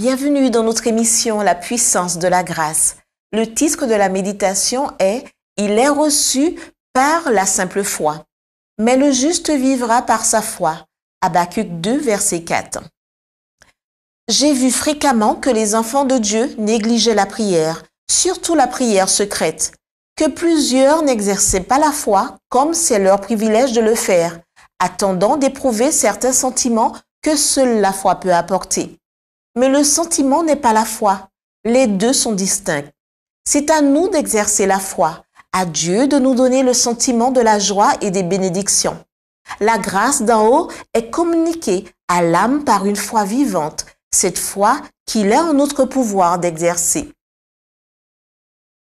Bienvenue dans notre émission La puissance de la grâce. Le titre de la méditation est Il est reçu par la simple foi. Mais le juste vivra par sa foi. Habacuc 2, verset 4. J'ai vu fréquemment que les enfants de Dieu négligeaient la prière, surtout la prière secrète, que plusieurs n'exerçaient pas la foi comme c'est leur privilège de le faire, attendant d'éprouver certains sentiments que seule la foi peut apporter mais le sentiment n'est pas la foi. Les deux sont distincts. C'est à nous d'exercer la foi, à Dieu de nous donner le sentiment de la joie et des bénédictions. La grâce d'en haut est communiquée à l'âme par une foi vivante, cette foi qu'il est en notre pouvoir d'exercer.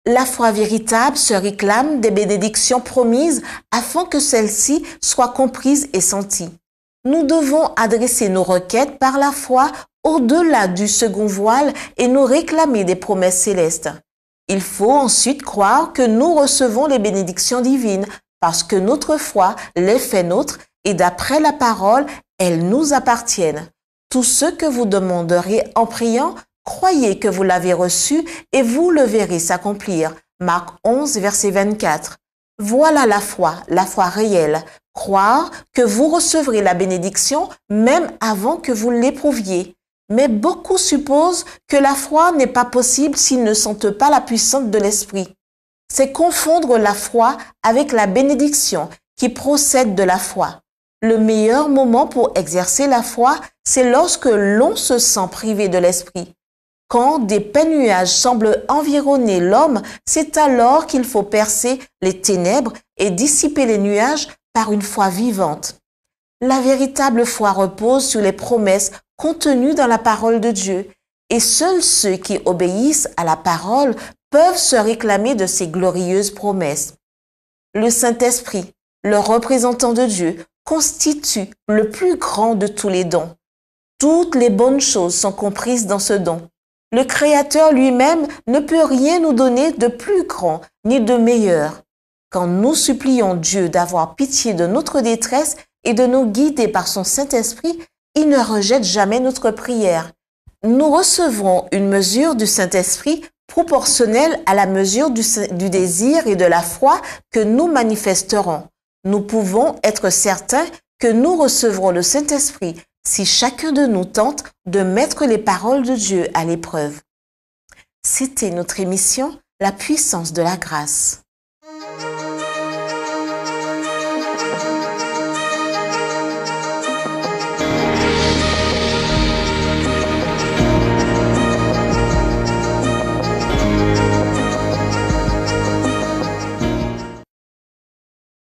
La foi véritable se réclame des bénédictions promises afin que celles-ci soient comprises et senties. Nous devons adresser nos requêtes par la foi au-delà du second voile et nous réclamer des promesses célestes. Il faut ensuite croire que nous recevons les bénédictions divines parce que notre foi les fait nôtres et d'après la parole, elles nous appartiennent. Tout ce que vous demanderez en priant, croyez que vous l'avez reçu et vous le verrez s'accomplir. Marc 11, verset 24. Voilà la foi, la foi réelle. Croire que vous recevrez la bénédiction même avant que vous l'éprouviez. Mais beaucoup supposent que la foi n'est pas possible s'ils ne sentent pas la puissance de l'Esprit. C'est confondre la foi avec la bénédiction qui procède de la foi. Le meilleur moment pour exercer la foi, c'est lorsque l'on se sent privé de l'Esprit. Quand des pais nuages semblent environner l'homme, c'est alors qu'il faut percer les ténèbres et dissiper les nuages par une foi vivante. La véritable foi repose sur les promesses contenues dans la parole de Dieu, et seuls ceux qui obéissent à la parole peuvent se réclamer de ces glorieuses promesses. Le Saint-Esprit, le représentant de Dieu, constitue le plus grand de tous les dons. Toutes les bonnes choses sont comprises dans ce don. Le Créateur lui-même ne peut rien nous donner de plus grand ni de meilleur. Quand nous supplions Dieu d'avoir pitié de notre détresse, et de nous guider par son Saint-Esprit, il ne rejette jamais notre prière. Nous recevrons une mesure du Saint-Esprit proportionnelle à la mesure du, du, désir et de la foi que nous manifesterons. Nous pouvons être certains que nous recevrons le Saint-Esprit si chacun de nous tente de mettre les paroles de Dieu à l'épreuve. C'était notre émission La puissance de la grâce.